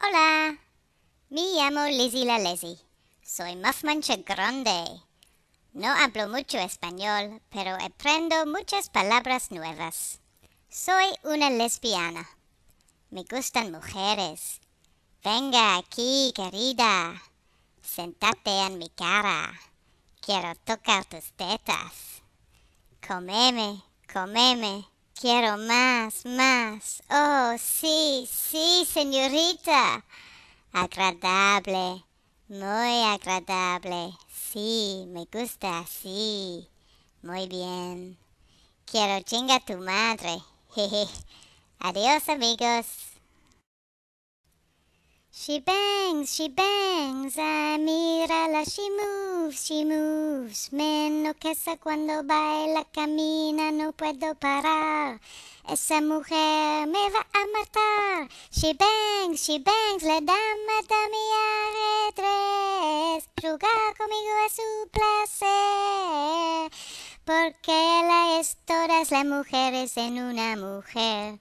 Hola, me llamo Lizzy la Lizzy. Soy mancha Grande. No hablo mucho español, pero aprendo muchas palabras nuevas. Soy una lesbiana. Me gustan mujeres. Venga aquí, querida. Sentate en mi cara. Quiero tocar tus tetas. Comeme, comeme. Quiero más, más. Oh, sí, sí, señorita. Agradable, muy agradable. Sí, me gusta ¡Sí! Muy bien. Quiero chinga tu madre. Jeje. Adiós amigos. She bangs, she bangs, ah, mírala, she moves, she moves. Me enloquece cuando baila, camina, no puedo parar. Esa mujer me va a matar. She bangs, she bangs, la dama de mi ajedrez. Jugar conmigo es su placer. Porque la es todas las mujeres en una mujer.